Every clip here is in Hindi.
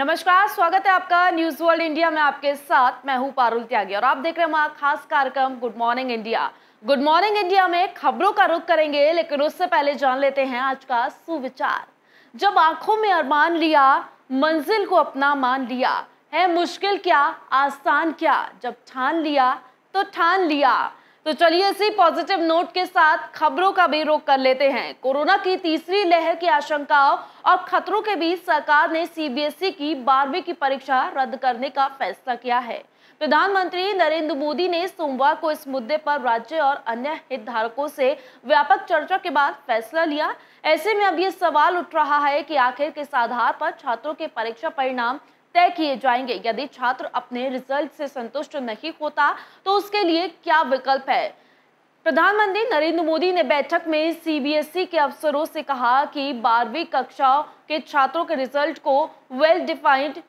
नमस्कार स्वागत है आपका न्यूज वर्ल्ड इंडिया में आपके साथ मैं हूं पारुल त्यागी और आप देख रहे हैं हमारा खास कार्यक्रम good morning India good morning India में खबरों का रुख करेंगे लेकिन उससे पहले जान लेते हैं आज का सुविचार जब आंखों में अरमान लिया मंजिल को अपना मान लिया है मुश्किल क्या आसान क्या जब ठान लिया तो ठान लिया तो चलिए इसी पॉजिटिव नोट के साथ खबरों का भी रोक कर लेते हैं कोरोना की तीसरी लहर की आशंकाओं और खतरों के बीच सरकार ने सीबीएसई e की बारहवीं की परीक्षा रद्द करने का फैसला किया है प्रधानमंत्री नरेंद्र मोदी ने सोमवार को इस मुद्दे पर राज्य और अन्य हितधारकों से व्यापक चर्चा के बाद फैसला लिया ऐसे में अब ये सवाल उठ रहा है कि आखिर किस आधार पर छात्रों के परीक्षा परिणाम तय किए जाएंगे यदि छात्र अपने रिजल्ट से संतुष्ट नहीं होता तो उसके लिए क्या विकल्प है प्रधानमंत्री नरेंद्र मोदी ने बैठक में सीबीएसई के अफसरों से कहा कि बारहवीं कक्षा के छात्रों के रिजल्ट को वेल डिफाइंड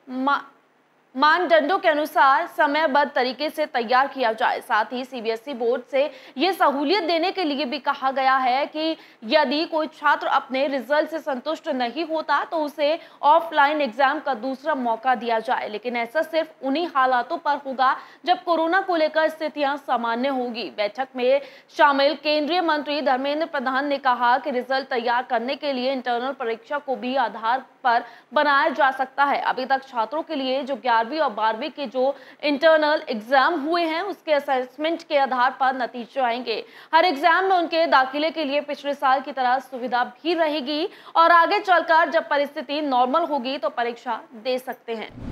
मानदंडों के अनुसार समयबद्ध तरीके से तैयार किया जाए साथ ही सीबीएसई e बोर्ड से ये सहूलियत देने के लिए भी कहा गया है कि यदि कोई छात्र अपने रिजल्ट से संतुष्ट नहीं होता तो उसे ऑफलाइन एग्जाम का दूसरा मौका दिया जाए लेकिन ऐसा सिर्फ उन्हीं हालातों पर होगा जब कोरोना को लेकर स्थितियां सामान्य होगी बैठक में शामिल केंद्रीय मंत्री धर्मेंद्र प्रधान ने कहा कि रिजल्ट तैयार करने के लिए इंटरनल परीक्षा को भी आधार पर बनाया जा सकता है अभी तक छात्रों के लिए जो ग्यारहवीं और बारहवीं के जो इंटरनल एग्जाम हुए हैं उसके असेसमेंट के आधार पर नतीजे आएंगे हर एग्जाम में उनके दाखिले के लिए पिछले साल की तरह सुविधा भी रहेगी और आगे चलकर जब परिस्थिति नॉर्मल होगी तो परीक्षा दे सकते हैं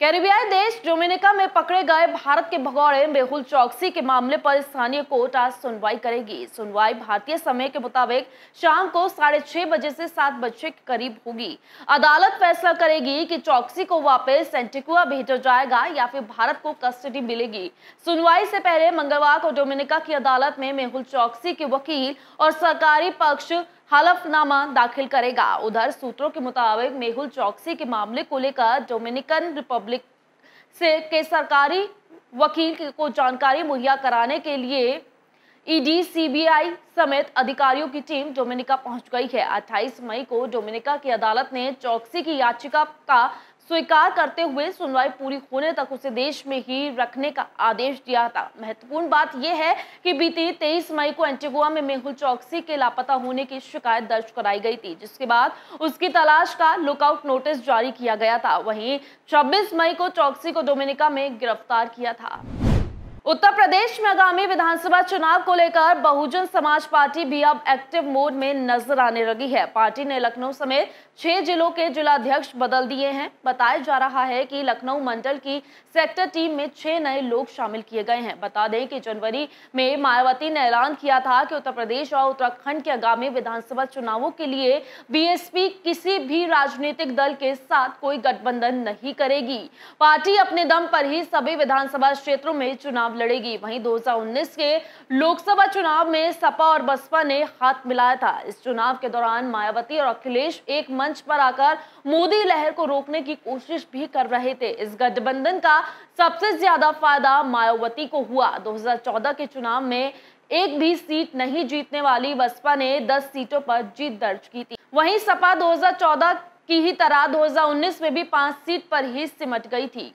कैरिबियाई देश डोमिनिका में पकड़े गए भारत के भगौड़े मेहुल चौकसी के मामले पर स्थानीय कोर्ट आज सुनवाई करेगी सुनवाई भारतीय समय के मुताबिक शाम को साढ़े छह बजे से सात बजे के करीब होगी अदालत फैसला करेगी कि चौकसी को वापस सेंटिकुआ भेजा जाएगा या फिर भारत को कस्टडी मिलेगी सुनवाई से पहले मंगलवार को डोमिनिका की अदालत में मेहुल चौकसी के वकील और सरकारी पक्ष हलफनामा दाखिल करेगा उधर सूत्रों के मुताबिक मेहुल चौकसी के मामले को लेकर डोमिनिकन रिपब्लिक से के सरकारी वकील को जानकारी मुहैया कराने के लिए ईडी सीबीआई समेत अधिकारियों की टीम डोमिनिका पहुंच गई है 28 मई को डोमिनिका की अदालत ने चौकसी की याचिका का स्वीकार करते हुए सुनवाई पूरी होने तक उसे देश में ही रखने का आदेश दिया था महत्वपूर्ण बात यह है कि बीती तेईस मई को एंटीगुआ में मेहुल चौकसी के लापता होने की शिकायत दर्ज कराई गई थी जिसके बाद उसकी तलाश का लुकआउट नोटिस जारी किया गया था वहीं छब्बीस मई को चौकसी को डोमिनिका में गिरफ्तार किया था उत्तर प्रदेश में आगामी विधानसभा चुनाव को लेकर बहुजन समाज पार्टी भी अब एक्टिव मोड में नजर आने लगी है पार्टी ने लखनऊ समेत छह जिलों के जिलाध्यक्ष बदल दिए हैं बताया जा रहा है कि लखनऊ मंडल की सेक्टर टीम में छह नए लोग शामिल किए गए हैं बता दें कि जनवरी में मायावती ने ऐलान किया था कि उत्तर प्रदेश और उत्तराखंड के आगामी विधानसभा चुनावों के लिए बी किसी भी राजनीतिक दल के साथ कोई गठबंधन नहीं करेगी पार्टी अपने दम पर ही सभी विधानसभा क्षेत्रों में चुनाव लड़ेगी वहीं 2019 के लोकसभा चुनाव में सपा और बसपा ने हाथ मिलाया था इस चुनाव के दौरान मायावती और अखिलेश एक मंच पर आकर मोदी लहर को रोकने की कोशिश भी कर रहे थे इस गठबंधन का सबसे ज्यादा फायदा मायावती को हुआ 2014 के चुनाव में एक भी सीट नहीं जीतने वाली बसपा ने 10 सीटों पर जीत दर्ज की थी वहीं सपा 2014 की ही तरह 2019 में भी पांच सीट पर ही सिमट गई थी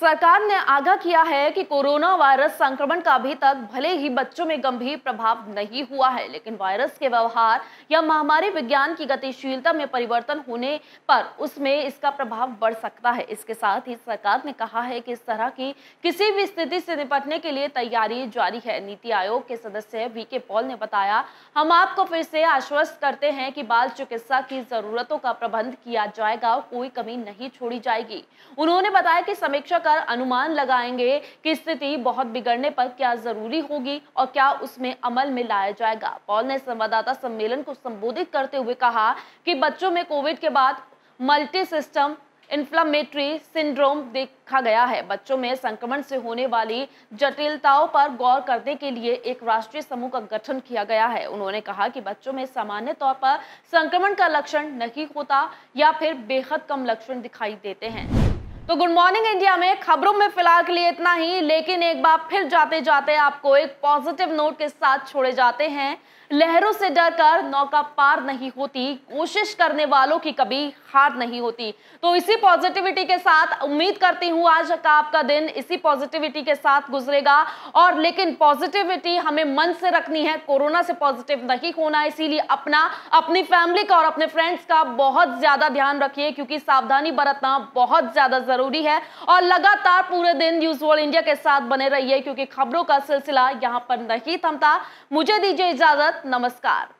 सरकार ने आगाह किया है कि कोरोना वायरस संक्रमण का अभी तक भले ही बच्चों में गंभीर प्रभाव नहीं हुआ है लेकिन वायरस के व्यवहार या महामारी विज्ञान की गतिशीलता में परिवर्तन होने पर उसमें इसका प्रभाव बढ़ सकता है इसके साथ ही सरकार ने कहा है कि इस तरह की किसी भी स्थिति से निपटने के लिए तैयारी जारी है नीति आयोग के सदस्य वी के पॉल ने बताया हम आपको फिर से आश्वस्त करते हैं कि बाल चिकित्सा की जरूरतों का प्रबंध किया जाएगा कोई कमी नहीं छोड़ी जाएगी उन्होंने बताया कि समीक्षा कर अनुमान लगाएंगे कि स्थिति बहुत बिगड़ने पर क्या जरूरी होगी और क्या उसमें अमल में लाया जाएगा पॉल ने संवाददाता सम्मेलन को संबोधित करते हुए कहा कि बच्चों में कोविड के बाद मल्टी सिस्टम इन्फ्लामेटरी सिंड्रोम देखा गया है बच्चों में संक्रमण से होने वाली जटिलताओं पर गौर करने के लिए एक राष्ट्रीय समूह का गठन किया गया है उन्होंने कहा कि बच्चों में सामान्य तौर पर संक्रमण का लक्षण नहीं होता या फिर बेहद कम लक्षण दिखाई देते हैं तो गुड मॉर्निंग इंडिया में खबरों में फिलहाल के लिए इतना ही लेकिन एक बार फिर जाते जाते आपको एक पॉजिटिव नोट के साथ छोड़े जाते हैं लहरों से डर कर नौका पार नहीं होती कोशिश करने वालों की कभी हार नहीं होती तो इसी पॉजिटिविटी के साथ उम्मीद करती हूं आज का आपका दिन इसी पॉजिटिविटी के साथ गुजरेगा और लेकिन पॉजिटिविटी हमें मन से रखनी है कोरोना से पॉजिटिव नहीं होना इसीलिए अपना अपनी फैमिली का और अपने फ्रेंड्स का बहुत ज्यादा ध्यान रखिए क्योंकि सावधानी बरतना बहुत ज्यादा जरूरी है और लगातार पूरे दिन न्यूज वर्ल्ड इंडिया के साथ बने रहिए क्योंकि खबरों का सिलसिला यहाँ पर नहीं थमता मुझे दीजिए इजाजत नमस्कार